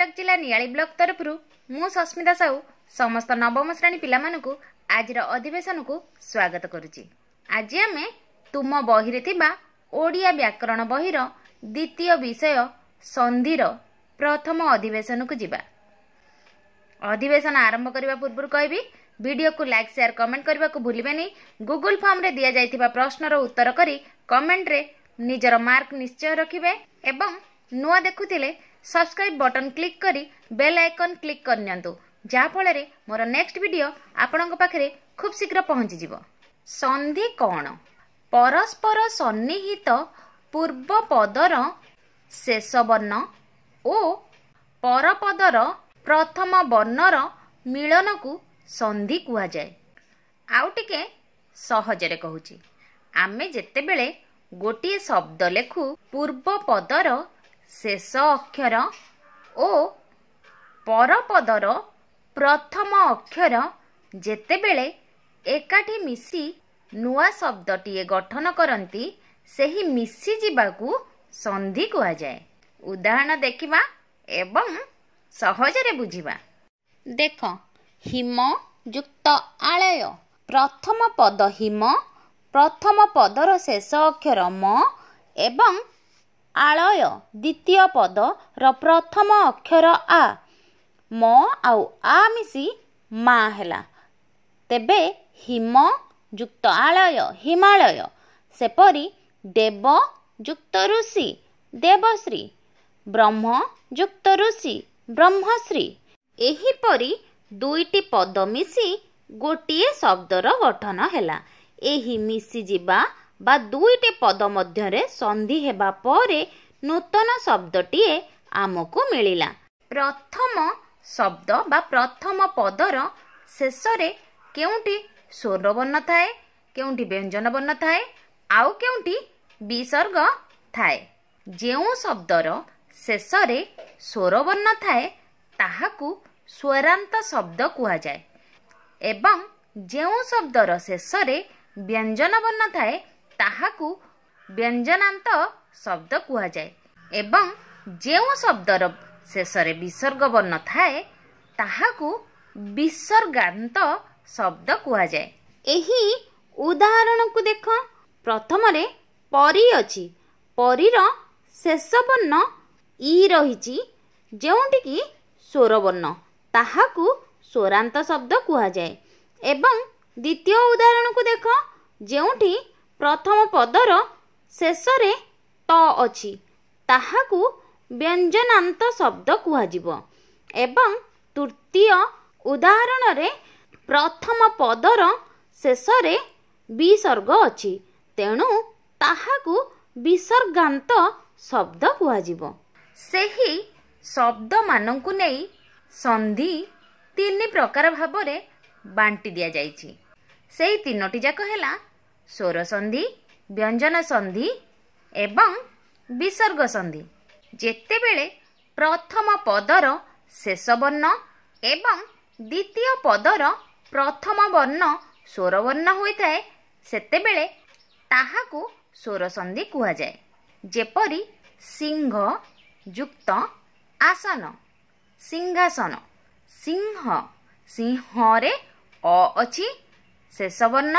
କଟକ ଜିଲ୍ଲା ନିଆଳି ବ୍ଲକ ତରଫରୁ ମୁଁ ସସ୍ମିତା ସାହୁ ସମସ୍ତ ନବମ ଶ୍ରେଣୀ ପିଲାମାନଙ୍କୁ ଆଜିର ଅଧିବେଶନକୁ ସ୍ୱାଗତ କରୁଛି ଆଜି ଆମେ ତୁମ ବହିରେ ଥିବା ଓଡ଼ିଆ ବ୍ୟାକରଣ ବହିର ଦ୍ୱିତୀୟ ବିଷୟ ସନ୍ଧିର ପ୍ରଥମ ଅଧିବେଶନକୁ ଯିବା ଅଧିବେଶନ ଆରମ୍ଭ କରିବା ପୂର୍ବରୁ କହିବି ଭିଡ଼ିଓକୁ ଲାଇକ୍ ସେୟାର କମେଣ୍ଟ କରିବାକୁ ଭୁଲିବେନି ଗୁଗୁଲ ଫର୍ମରେ ଦିଆଯାଇଥିବା ପ୍ରଶ୍ନର ଉତ୍ତର କରି କମେଣ୍ଟରେ ନିଜର ମାର୍କ ନିଶ୍ଚୟ ରଖିବେ ଏବଂ ନୂଆ ଦେଖୁଥିଲେ ସବସ୍କ୍ରାଇବ୍ ବଟନ୍ କ୍ଲିକ୍ କରି ବେଲ୍ ଆଇକନ୍ କ୍ଲିକ୍ କରିନିଅନ୍ତୁ ଯାହାଫଳରେ ମୋର ନେକ୍ସଟ ଭିଡ଼ିଓ ଆପଣଙ୍କ ପାଖରେ ଖୁବ୍ ଶୀଘ୍ର ପହଞ୍ଚିଯିବ ସନ୍ଧି କ'ଣ ପରସ୍ପର ସନ୍ନିହିତ ପୂର୍ବ ପଦର ଶେଷ ବର୍ଣ୍ଣ ଓ ପରପଦର ପ୍ରଥମ ବର୍ଣ୍ଣର ମିଳନକୁ ସନ୍ଧି କୁହାଯାଏ ଆଉ ଟିକେ ସହଜରେ କହୁଛି ଆମେ ଯେତେବେଳେ ଗୋଟିଏ ଶବ୍ଦ ଲେଖୁ ପୂର୍ବ ପଦର ଶେଷ ଅକ୍ଷର ଓ ପରପଦର ପ୍ରଥମ ଅକ୍ଷର ଯେତେବେଳେ ଏକାଠି ମିଶି ନୂଆ ଶବ୍ଦଟିଏ ଗଠନ କରନ୍ତି ସେହି ମିଶିଯିବାକୁ ସନ୍ଧି କୁହାଯାଏ ଉଦାହରଣ ଦେଖିବା ଏବଂ ସହଜରେ ବୁଝିବା ଦେଖ ହିମ ଯୁକ୍ତ ଆଳୟ ପ୍ରଥମ ପଦ ହିମ ପ୍ରଥମ ପଦର ଶେଷ ଅକ୍ଷର ମ ଏବଂ ଆଳୟ ଦ୍ୱିତୀୟ ପଦର ପ୍ରଥମ ଅକ୍ଷର ଆ ମ ଆଉ ଆ ମିଶି ମା ହେଲା ତେବେ ହିମ ଯୁକ୍ତ ଆଳୟ ହିମାଳୟ ସେପରି ଦେବ ଯୁକ୍ତ ଋଷି ଦେବଶ୍ରୀ ବ୍ରହ୍ମ ଯୁକ୍ତ ଋଷି ବ୍ରହ୍ମଶ୍ରୀ ଏହିପରି ଦୁଇଟି ପଦ ମିଶି ଗୋଟିଏ ଶବ୍ଦର ଗଠନ ହେଲା ଏହି ମିଶିଯିବା ବା ଦୁଇଟି ପଦ ମଧ୍ୟରେ ସନ୍ଧି ହେବା ପରେ ନୂତନ ଶବ୍ଦଟିଏ ଆମକୁ ମିଳିଲା ପ୍ରଥମ ଶବ୍ଦ ବା ପ୍ରଥମ ପଦର ଶେଷରେ କେଉଁଠି ସ୍ୱର ବର୍ଣ୍ଣ ଥାଏ କେଉଁଠି ବ୍ୟଞ୍ଜନ ବର୍ଣ୍ଣ ଥାଏ ଆଉ କେଉଁଠି ବିସର୍ଗ ଥାଏ ଯେଉଁ ଶବ୍ଦର ଶେଷରେ ସ୍ୱର ବର୍ଣ୍ଣ ଥାଏ ତାହାକୁ ସ୍ୱରାନ୍ତ ଶବ୍ଦ କୁହାଯାଏ ଏବଂ ଯେଉଁ ଶବ୍ଦର ଶେଷରେ ବ୍ୟଞ୍ଜନ ବର୍ଣ୍ଣ ଥାଏ ତାହାକୁ ବ୍ୟଞ୍ଜନାନ୍ତ ଶବ୍ଦ କୁହାଯାଏ ଏବଂ ଯେଉଁ ଶବ୍ଦର ଶେଷରେ ବିସର୍ଗ ବର୍ଣ୍ଣ ଥାଏ ତାହାକୁ ବିସର୍ଗାନ୍ତ ଶବ୍ଦ କୁହାଯାଏ ଏହି ଉଦାହରଣକୁ ଦେଖ ପ୍ରଥମରେ ପରି ଅଛି ପରିର ଶେଷ ବର୍ଣ୍ଣ ଇ ରହିଛି ଯେଉଁଠିକି ସ୍ୱରବର୍ଣ୍ଣ ତାହାକୁ ସ୍ୱରାନ୍ତ ଶବ୍ଦ କୁହାଯାଏ ଏବଂ ଦ୍ୱିତୀୟ ଉଦାହରଣକୁ ଦେଖ ଯେଉଁଠି ପ୍ରଥମ ପଦର ଶେଷରେ ତ ଅଛି ତାହାକୁ ବ୍ୟଞ୍ଜନାନ୍ତ ଶବ୍ଦ କୁହାଯିବ ଏବଂ ତୃତୀୟ ଉଦାହରଣରେ ପ୍ରଥମ ପଦର ଶେଷରେ ବିସର୍ଗ ଅଛି ତେଣୁ ତାହାକୁ ବିସର୍ଗାନ୍ତ ଶବ୍ଦ କୁହାଯିବ ସେହି ଶବ୍ଦମାନଙ୍କୁ ନେଇ ସନ୍ଧି ତିନି ପ୍ରକାର ଭାବରେ ବାଣ୍ଟି ଦିଆଯାଇଛି ସେହି ତିନୋଟି ଯାକ ହେଲା ସ୍ୱର ସନ୍ଧି ବ୍ୟଞ୍ଜନ ସନ୍ଧି ଏବଂ ବିସର୍ଗ ସନ୍ଧି ଯେତେବେଳେ ପ୍ରଥମ ପଦର ଶେଷ ବର୍ଣ୍ଣ ଏବଂ ଦ୍ୱିତୀୟ ପଦର ପ୍ରଥମ ବର୍ଣ୍ଣ ସ୍ୱରବର୍ଣ୍ଣ ହୋଇଥାଏ ସେତେବେଳେ ତାହାକୁ ସ୍ୱର ସନ୍ଧି କୁହାଯାଏ ଯେପରି ସିଂହ ଯୁକ୍ତ ଆସନ ସିଂହାସନ ସିଂହ ସିଂହରେ ଅ ଅଛି ଶେଷ ବର୍ଣ୍ଣ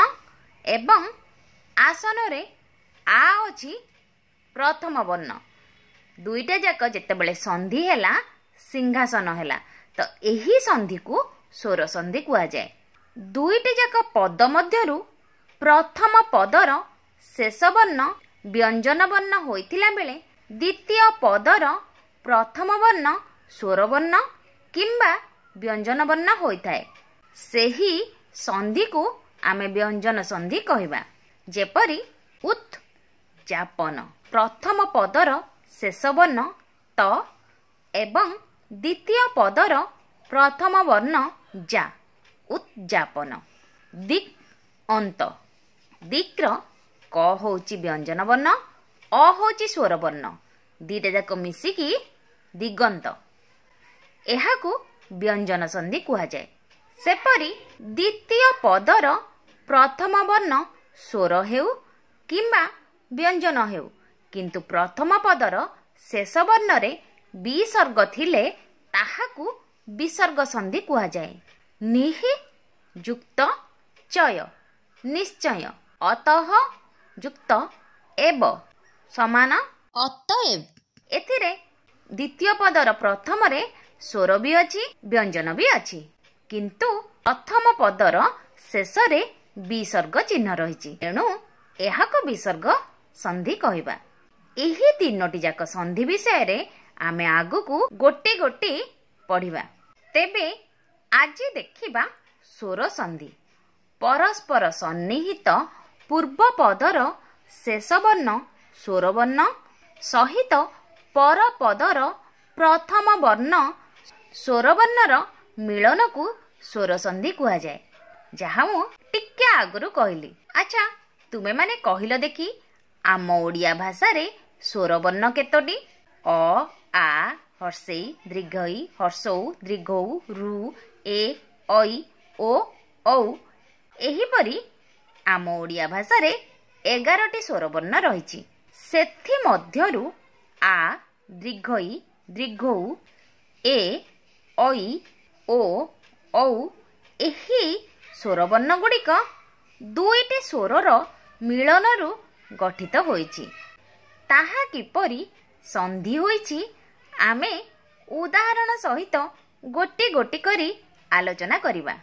ଏବଂ ଆସନରେ ଆ ଅଛି ପ୍ରଥମ ବର୍ଣ୍ଣ ଦୁଇଟା ଯାକ ଯେତେବେଳେ ସନ୍ଧି ହେଲା ସିଂହାସନ ହେଲା ତ ଏହି ସନ୍ଧିକୁ ସ୍ୱର ସନ୍ଧି କୁହାଯାଏ ଦୁଇଟି ଯାକ ପଦ ମଧ୍ୟରୁ ପ୍ରଥମ ପଦର ଶେଷ ବର୍ଣ୍ଣ ବ୍ୟଞ୍ଜନ ବର୍ଣ୍ଣ ହୋଇଥିଲା ବେଳେ ଦ୍ୱିତୀୟ ପଦର ପ୍ରଥମ ବର୍ଣ୍ଣ ସ୍ୱରବର୍ଣ୍ଣ କିମ୍ବା ବ୍ୟଞ୍ଜନ ବର୍ଣ୍ଣ ହୋଇଥାଏ ସେହି ସନ୍ଧିକୁ ଆମେ ବ୍ୟଞ୍ଜନ ସନ୍ଧି କହିବା ଯେପରି ଉତ୍ ଯାପନ ପ୍ରଥମ ପଦର ଶେଷ ବର୍ଣ୍ଣ ତ ଏବଂ ଦ୍ୱିତୀୟ ପଦର ପ୍ରଥମ ବର୍ଣ୍ଣ ଯା ଉତ୍ଯାପନ ଦିକ୍ ଅନ୍ତ ଦିକ୍ର କ ହେଉଛି ବ୍ୟଞ୍ଜନ ବର୍ଣ୍ଣ ଅ ହେଉଛି ସ୍ୱର ବର୍ଣ୍ଣ ଦୁଇଟା ଯାକ ମିଶିକି ଦିଗନ୍ତ ଏହାକୁ ବ୍ୟଞ୍ଜନ ସନ୍ଧି କୁହାଯାଏ ସେପରି ଦ୍ୱିତୀୟ ପଦର ପ୍ରଥମ ବର୍ଣ୍ଣ ସ୍ୱର ହେଉ କିମ୍ବା ବ୍ୟଞ୍ଜନ ହେଉ କିନ୍ତୁ ପ୍ରଥମ ପଦର ଶେଷ ବର୍ଣ୍ଣରେ ବିସର୍ଗ ଥିଲେ ତାହାକୁ ବିସର୍ଗ ସନ୍ଧି କୁହାଯାଏ ନିହି ଯୁକ୍ତ ଚୟ ନିଶ୍ଚୟ ଅତ ଯୁକ୍ତ ଏବ ସମାନ ଅତଏବ ଏଥିରେ ଦ୍ୱିତୀୟ ପଦର ପ୍ରଥମରେ ସ୍ୱର ବି ଅଛି ବ୍ୟଞ୍ଜନ ବି ଅଛି କିନ୍ତୁ ପ୍ରଥମ ପଦର ଶେଷରେ ବିସର୍ଗ ଚିହ୍ନ ରହିଛି ତେଣୁ ଏହାକୁ ବିସର୍ଗ ସନ୍ଧି କହିବା ଏହି ତିନୋଟି ଯାକ ସନ୍ଧି ବିଷୟରେ ଆମେ ଆଗକୁ ଗୋଟି ଗୋଟି ପଢ଼ିବା ତେବେ ଆଜି ଦେଖିବା ସ୍ୱର ସନ୍ଧି ପରସ୍ପର ସନ୍ନିହିତ ପୂର୍ବ ପଦର ଶେଷ ବର୍ଣ୍ଣ ସ୍ୱର ବର୍ଣ୍ଣ ସହିତ ପର ପଦର ପ୍ରଥମ ବର୍ଣ୍ଣ ସ୍ୱରବର୍ଣ୍ଣର ମିଳନକୁ ସ୍ୱରସନ୍ଧି କୁହାଯାଏ ଯାହା ମୁଁ ଟିକେ ଆଗରୁ କହିଲି ଆଚ୍ଛା ତୁମେମାନେ କହିଲ ଦେଖି ଆମ ଓଡ଼ିଆ ଭାଷାରେ ସ୍ୱରବର୍ଣ୍ଣ କେତୋଟି ଅ ଆ ହର୍ଷେଇ ଦୀର୍ଘଇ ହର୍ଷଉ ଦୀର୍ଘଉ ରୁ ଏ ଐ ଓ ଔ ଏହିପରି ଆମ ଓଡ଼ିଆ ଭାଷାରେ ଏଗାରଟି ସ୍ୱରବର୍ଣ୍ଣ ରହିଛି ସେଥିମଧ୍ୟରୁ ଆ ଦୀର୍ଘଇ ଦୀର୍ଘଉ ଏ ଐ ଓ ଔ ଏହି ଗୁଡ଼ିକ ଦୁଇଟି ସ୍ୱରର ମିଳନରୁ ଗଠିତ ହୋଇଛି ତାହା କିପରି ସନ୍ଧି ହୋଇଛି ଆମେ ଉଦାହରଣ ସହିତ ଗୋଟି ଗୋଟି କରି ଆଲୋଚନା କରିବା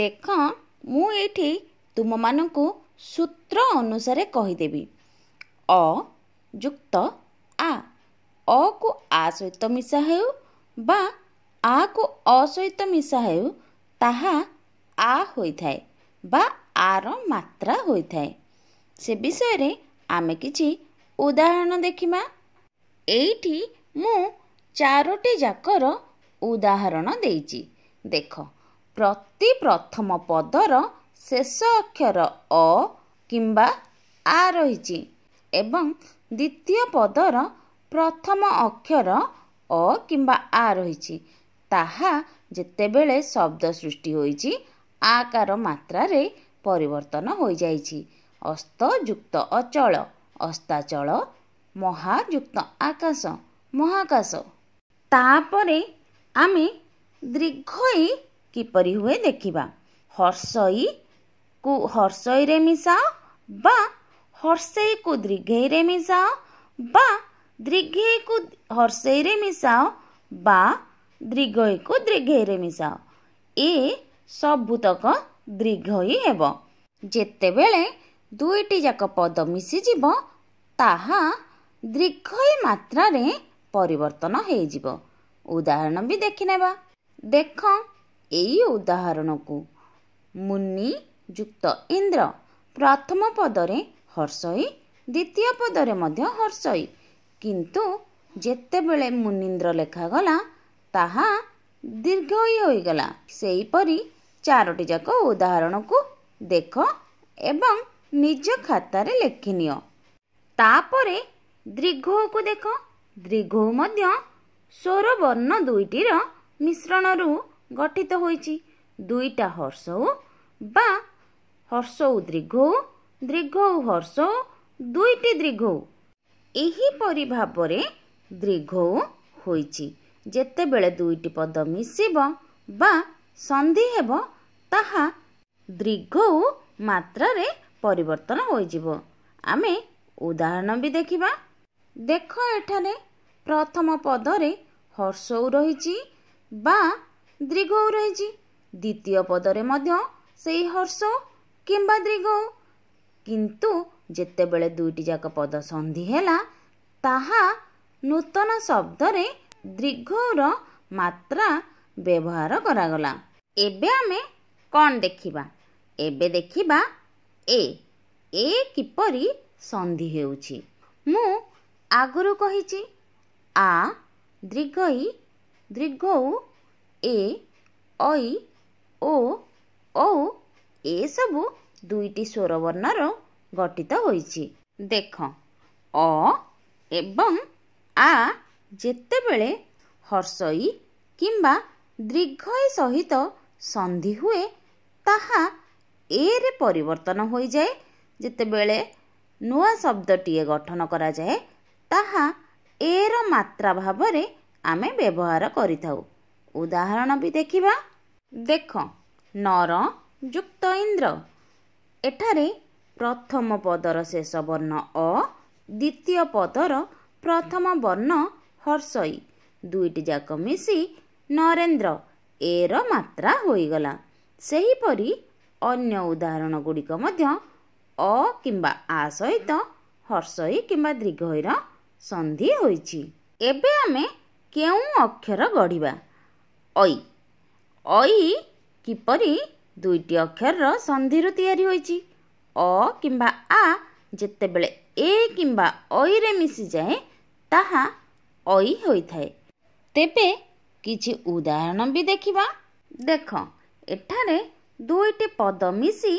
ଦେଖ ମୁଁ ଏଠି ତୁମମାନଙ୍କୁ ସୂତ୍ର ଅନୁସାରେ କହିଦେବି ଅ ଯୁକ୍ତ ଆ ଅକୁ ଆ ସହିତ ମିଶା ହେଉ ବା ଆକୁ ଅ ସହିତ ମିଶା ହେଉ ତାହା ଆ ହୋଇଥାଏ ବା ଆର ମାତ୍ରା ହୋଇଥାଏ ସେ ବିଷୟରେ ଆମେ କିଛି ଉଦାହରଣ ଦେଖିବା ଏଇଠି ମୁଁ ଚାରୋଟି ଯାକର ଉଦାହରଣ ଦେଇଛି ଦେଖ ପ୍ରତି ପ୍ରଥମ ପଦର ଶେଷ ଅକ୍ଷର ଅ କିମ୍ବା ଆ ରହିଛି ଏବଂ ଦ୍ୱିତୀୟ ପଦର ପ୍ରଥମ ଅକ୍ଷର ଅ କିମ୍ବା ଆ ରହିଛି ତାହା ଯେତେବେଳେ ଶବ୍ଦ ସୃଷ୍ଟି ହୋଇଛି ଆକାର ମାତ୍ରାରେ ପରିବର୍ତ୍ତନ ହୋଇଯାଇଛି ଅସ୍ତଯୁକ୍ତ ଅଚଳ ଅସ୍ତାଚଳ ମହାଯୁକ୍ତ ଆକାଶ ମହାକାଶ ତାପରେ ଆମେ ଦୀର୍ଘଇ କିପରି ହୁଏ ଦେଖିବା ହର୍ଷଇକୁ ହର୍ଷଇରେ ମିଶାଅ ବା ହର୍ଷେଇକୁ ଦୀର୍ଘେଇରେ ମିଶାଅ ବା ଦୀର୍ଘେଇକୁ ହର୍ଷେଇରେ ମିଶାଅ ବା ଦୀର୍ଘଇକୁ ଦୀର୍ଘେଇରେ ମିଶାଅ ଏ ସବୁତକ ଦୀର୍ଘୟୀ ହେବ ଯେତେବେଳେ ଦୁଇଟି ଯାକ ପଦ ମିଶିଯିବ ତାହା ଦୀର୍ଘଇ ମାତ୍ରାରେ ପରିବର୍ତ୍ତନ ହୋଇଯିବ ଉଦାହରଣ ବି ଦେଖିନେବା ଦେଖ ଏଇ ଉଦାହରଣକୁ ମୁନି ଯୁକ୍ତ ଇନ୍ଦ୍ର ପ୍ରଥମ ପଦରେ ହର୍ଷଇ ଦ୍ୱିତୀୟ ପଦରେ ମଧ୍ୟ ହର୍ଷଇ କିନ୍ତୁ ଯେତେବେଳେ ମୁନିନ୍ଦ୍ର ଲେଖାଗଲା ତାହା ଦୀର୍ଘୟୀ ହୋଇଗଲା ସେହିପରି ଚାରୋଟି ଯାକ ଉଦାହରଣକୁ ଦେଖ ଏବଂ ନିଜ ଖାତାରେ ଲେଖିନିଅ ତାପରେ ଦୀର୍ଘକୁ ଦେଖ ଦ୍ରିଘୋ ମଧ୍ୟ ସ୍ୱର ବର୍ଣ୍ଣ ଦୁଇଟିର ମିଶ୍ରଣରୁ ଗଠିତ ହୋଇଛି ଦୁଇଟା ହର୍ଷଉ ବା ହର୍ଷଉ ଦ୍ରିଘୋଉ ଦ୍ରିଘୋଉ ହର୍ଷଉ ଦୁଇଟି ଦ୍ରିଘୋଉ ଏହିପରି ଭାବରେ ଦ୍ରିଘୋଉ ହୋଇଛି ଯେତେବେଳେ ଦୁଇଟି ପଦ ମିଶିବ ବା ସନ୍ଧି ହେବ ତାହା ଦୀର୍ଘଉ ମାତ୍ରାରେ ପରିବର୍ତ୍ତନ ହୋଇଯିବ ଆମେ ଉଦାହରଣ ବି ଦେଖିବା ଦେଖ ଏଠାରେ ପ୍ରଥମ ପଦରେ ହର୍ଷଉ ରହିଛି ବା ଦୀର୍ଘଉ ରହିଛି ଦ୍ୱିତୀୟ ପଦରେ ମଧ୍ୟ ସେଇ ହର୍ଷ କିମ୍ବା ଦୀର୍ଘଉ କିନ୍ତୁ ଯେତେବେଳେ ଦୁଇଟି ଯାକ ପଦ ସନ୍ଧି ହେଲା ତାହା ନୂତନ ଶବ୍ଦରେ ଦୀର୍ଘଉର ମାତ୍ରା ବ୍ୟବହାର କରାଗଲା ଏବେ ଆମେ କ'ଣ ଦେଖିବା ଏବେ ଦେଖିବା ଏ ଏ କିପରି ସନ୍ଧି ହେଉଛି ମୁଁ ଆଗରୁ କହିଛି ଆ ଦୀର୍ଘଇ ଦୀର୍ଘଉ ଏ ଐ ଓ ଔ ଏସବୁ ଦୁଇଟି ସ୍ୱରବର୍ଣ୍ଣର ଗଠିତ ହୋଇଛି ଦେଖ ଅ ଏବଂ ଆ ଯେତେବେଳେ ହର୍ଷଇ କିମ୍ବା ଦୀର୍ଘଇ ସହିତ ସନ୍ଧି ହୁଏ ତାହା ଏରେ ପରିବର୍ତ୍ତନ ହୋଇଯାଏ ଯେତେବେଳେ ନୂଆ ଶବ୍ଦଟିଏ ଗଠନ କରାଯାଏ ତାହା ଏର ମାତ୍ରା ଭାବରେ ଆମେ ବ୍ୟବହାର କରିଥାଉ ଉଦାହରଣ ବି ଦେଖିବା ଦେଖ ନର ଯୁକ୍ତ ଇନ୍ଦ୍ର ଏଠାରେ ପ୍ରଥମ ପଦର ଶେଷ ବର୍ଣ୍ଣ ଅ ଦ୍ୱିତୀୟ ପଦର ପ୍ରଥମ ବର୍ଣ୍ଣ ହର୍ଷଇ ଦୁଇଟି ଯାକ ମିଶି ନରେନ୍ଦ୍ର ଏର ମାତ୍ରା ହୋଇଗଲା ସେହିପରି ଅନ୍ୟ ଉଦାହରଣ ଗୁଡ଼ିକ ମଧ୍ୟ ଅ କିମ୍ବା ଆ ସହିତ ହର୍ଷଇ କିମ୍ବା ଦୀର୍ଘଇର ସନ୍ଧି ହୋଇଛି ଏବେ ଆମେ କେଉଁ ଅକ୍ଷର ଗଢ଼ିବା ଐ ଅଇ କିପରି ଦୁଇଟି ଅକ୍ଷରର ସନ୍ଧିରୁ ତିଆରି ହୋଇଛି ଅ କିମ୍ବା ଆ ଯେତେବେଳେ ଏ କିମ୍ବା ଐରେ ମିଶିଯାଏ ତାହା ଐ ହୋଇଥାଏ ତେବେ କିଛି ଉଦାହରଣ ବି ଦେଖିବା ଦେଖ ଏଠାରେ ଦୁଇଟି ପଦ ମିଶି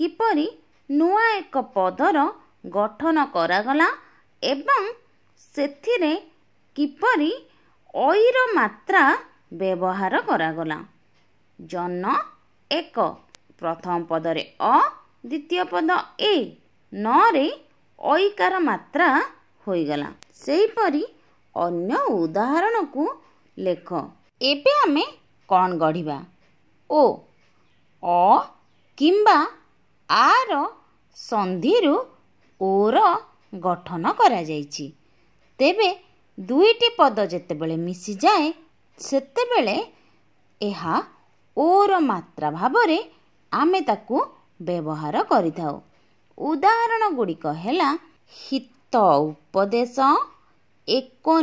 କିପରି ନୂଆ ଏକ ପଦର ଗଠନ କରାଗଲା ଏବଂ ସେଥିରେ କିପରି ଅଇର ମାତ୍ରା ବ୍ୟବହାର କରାଗଲା ଜନ ଏକ ପ୍ରଥମ ପଦରେ ଅ ଦ୍ୱିତୀୟ ପଦ ଏ ନରେ ଅଇକାର ମାତ୍ରା ହୋଇଗଲା ସେହିପରି ଅନ୍ୟ ଉଦାହରଣକୁ ଲେଖ ଏବେ ଆମେ କ'ଣ ଗଢ଼ିବା ଓ ଅ କିମ୍ବା ଆର ସନ୍ଧିରୁ ଓର ଗଠନ କରାଯାଇଛି ତେବେ ଦୁଇଟି ପଦ ଯେତେବେଳେ ମିଶିଯାଏ ସେତେବେଳେ ଏହା ଓର ମାତ୍ରା ଭାବରେ ଆମେ ତାକୁ ବ୍ୟବହାର କରିଥାଉ ଉଦାହରଣ ଗୁଡ଼ିକ ହେଲା ହିତ ଉପଦେଶ ଏକ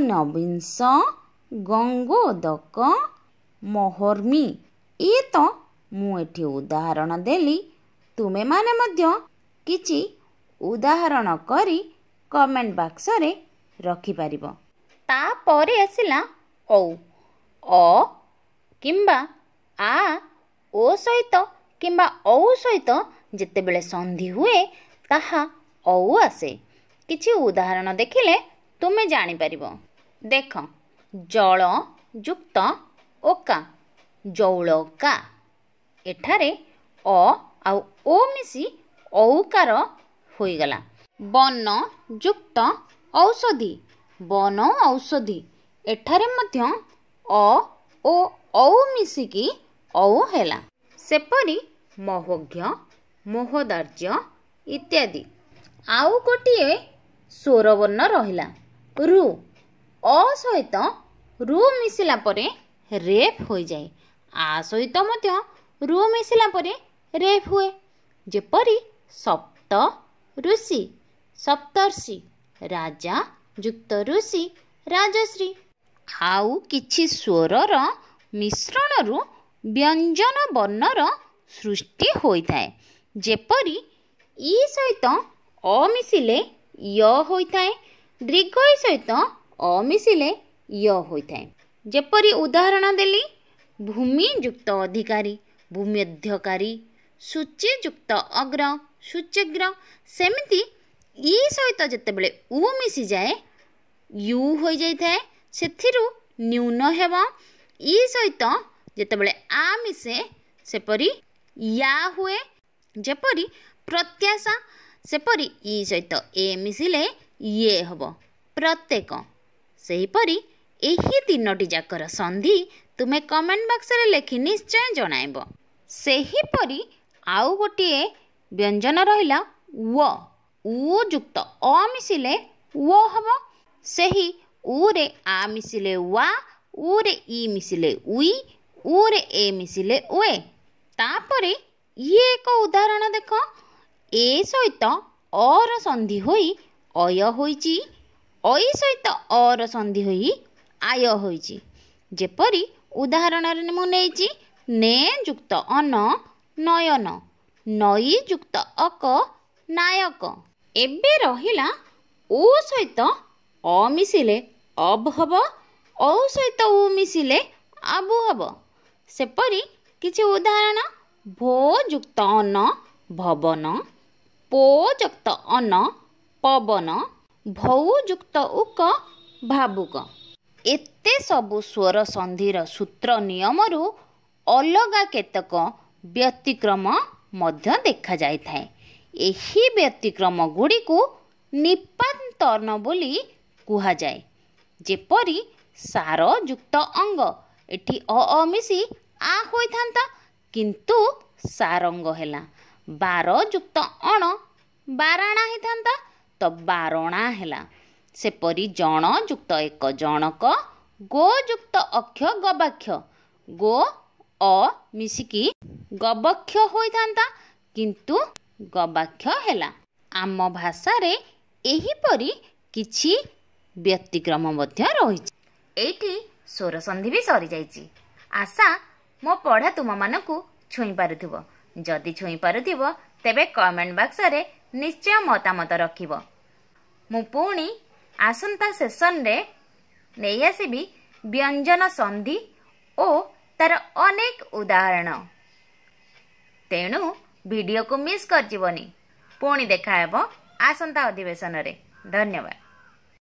ଗଙ୍ଗୋଦକ ମହର୍ମୀ ଇଏ ତ ମୁଁ ଏଠି ଉଦାହରଣ ଦେଲି ତୁମେମାନେ ମଧ୍ୟ କିଛି ଉଦାହରଣ କରି କମେଣ୍ଟ ବାକ୍ସରେ ରଖିପାରିବ ତାପରେ ଆସିଲା ଓ ଅ କିମ୍ବା ଆ ଓ ସହିତ କିମ୍ବା ଔ ସହିତ ଯେତେବେଳେ ସନ୍ଧି ହୁଏ ତାହା ଔ ଆସେ କିଛି ଉଦାହରଣ ଦେଖିଲେ ତୁମେ ଜାଣିପାରିବ ଦେଖ ଜଳ ଯୁକ୍ତ ଓକା ଜୌଳକା ଏଠାରେ ଅ ଆଉ ଓ ମିଶି ଔକାର ହୋଇଗଲା ବନ ଯୁକ୍ତ ଔଷଧୀ ବନ ଔଷଧି ଏଠାରେ ମଧ୍ୟ ଅ ଓ ଔ ମିଶିକି ଔ ହେଲା ସେପରି ମହୋଘ୍ୟ ମୋହଦାର୍ଯ୍ୟ ଇତ୍ୟାଦି ଆଉ ଗୋଟିଏ ସ୍ୱରବର୍ଣ୍ଣ ରହିଲା ରୁ ଅ ସହିତ ରୁ ମିଶିଲା ପରେ ରେପ୍ ହୋଇଯାଏ ଆ ସହିତ ମଧ୍ୟ ରୁ ମିଶିଲା ପରେ ରେଫ୍ ହୁଏ ଯେପରି ସପ୍ତ ଋଷି ସପ୍ତର୍ଷି ରାଜା ଯୁକ୍ତ ଋଷି ରାଜଶ୍ରୀ ଆଉ କିଛି ସ୍ୱରର ମିଶ୍ରଣରୁ ବ୍ୟଞ୍ଜନ ବର୍ଣ୍ଣର ସୃଷ୍ଟି ହୋଇଥାଏ ଯେପରି ଇ ସହିତ ଅମିଶିଲେ ୟ ହୋଇଥାଏ ଦୀର୍ଘ ଇ ସହିତ ଅମିଶିଲେ ୟ ହୋଇଥାଏ ଯେପରି ଉଦାହରଣ ଦେଲି ଭୂମିଯୁକ୍ତ ଅଧିକାରୀ ଭୂମିଧ୍ୟକାରୀ ସୂଚୀଯୁକ୍ତ ଅଗ୍ର ସୂଚ୍ୟଗ୍ର ସେମିତି ଇ ସହିତ ଯେତେବେଳେ ଉ ମିଶିଯାଏ ୟୁ ହୋଇଯାଇଥାଏ ସେଥିରୁ ନ୍ୟୁନ ହେବ ଇ ସହିତ ଯେତେବେଳେ ଆ ମିଶେ ସେପରି ୟା ହୁଏ ଯେପରି ପ୍ରତ୍ୟାଶା ସେପରି ଇ ସହିତ ଏ ମିଶିଲେ ଇଏ ହେବ ପ୍ରତ୍ୟେକ ସେହିପରି ଏହି ତିନୋଟି ଯାକର ସନ୍ଧି ତୁମେ କମେଣ୍ଟ ବକ୍ସରେ ଲେଖି ନିଶ୍ଚୟ ଜଣାଇବ ସେହିପରି ଆଉ ଗୋଟିଏ ବ୍ୟଞ୍ଜନ ରହିଲା ଉ ଉ ଯୁକ୍ତ ଅ ମିଶିଲେ ଉ ହେବ ସେହି ଉରେ ଆ ମିଶିଲେ ୱା ଉରେ ଇ ମିଶିଲେ ଉଇ ଉରେ ଏ ମିଶିଲେ ଉଏ ତାପରେ ଇଏ ଏକ ଉଦାହରଣ ଦେଖ ଏ ସହିତ ଅର ସନ୍ଧି ହୋଇ ଅୟ ହୋଇଛି ଅଇ ସହିତ ଅର ସନ୍ଧି ହୋଇ ଆୟ ହୋଇଛି ଯେପରି ଉଦାହରଣରେ ମୁଁ ନେଇଛି ନେ ଯୁକ୍ତ ଅନ ନୟନ ନଈ ଯୁକ୍ତ ଅକ ନାୟକ ଏବେ ରହିଲା ଉ ସହିତ ଅ ମିଶିଲେ ଅବ୍ ହବ ଔ ସହିତ ଉ ମିଶିଲେ ଆବୁ ହବ ସେପରି କିଛି ଉଦାହରଣ ଭୋ ଯୁକ୍ତ ଅନ ଭବନ ପୋ ଯୁକ୍ତ ଅନ ପବନ ଭଉ ଯୁକ୍ତ ଉକ ଭାବୁକ ଏତେ ଏତେ ସବୁ ସ୍ୱର ସନ୍ଧିର ସୂତ୍ର ନିୟମରୁ ଅଲଗା କେତେକ ବ୍ୟତିକ୍ରମ ମଧ୍ୟ ଦେଖାଯାଇଥାଏ ଏହି ବ୍ୟତିକ୍ରମ ଗୁଡ଼ିକୁ ନିପାନ୍ତନ ବୋଲି କୁହାଯାଏ ଯେପରି ସାର ଯୁକ୍ତ ଅଙ୍ଗ ଏଠି ଅ ଅ ମିଶି ଆ ହୋଇଥାନ୍ତା କିନ୍ତୁ ସାର ଅଙ୍ଗ ହେଲା ବାର ଯୁକ୍ତ ଅଣ ବାରଣା ହେଇଥାନ୍ତା ତ ବାରଣା ହେଲା ସେପରି ଜଣ ଯୁକ୍ତ ଏକ ଜଣକ ଗୋଯୁକ୍ତ ଅକ୍ଷ ଗବାକ୍ଷ ଗୋ ଅ ମିଶିକି ଗବକ୍ଷ ହୋଇଥାନ୍ତା କିନ୍ତୁ ଗବାକ୍ଷ ହେଲା ଆମ ଭାଷାରେ ଏହିପରି କିଛି ବ୍ୟତିକ୍ରମ ମଧ୍ୟ ରହିଛି ଏଇଠି ସ୍ୱରସନ୍ଧି ବି ସରିଯାଇଛି ଆଶା ମୋ ପଢ଼ା ତୁମମାନଙ୍କୁ ଛୁଇଁ ପାରୁଥିବ ଯଦି ଛୁଇଁ ପାରୁଥିବ ତେବେ କମେଣ୍ଟ ବାକ୍ସରେ ନିଶ୍ଚୟ ମତାମତ ରଖିବ ମୁଁ ପୁଣି ଆସନ୍ତା ସେସନରେ ନେଇ ଆସିବି ବ୍ୟଞ୍ଜନ ସନ୍ଧି ଓ ତାର ଅନେକ ଉଦାହରଣ ତେଣୁ ଭିଡ଼ିଓକୁ ମିସ୍ କରିଯିବନି ପୁଣି ଦେଖା ହେବ ଆସନ୍ତା ଅଧିବେଶନରେ ଧନ୍ୟବାଦ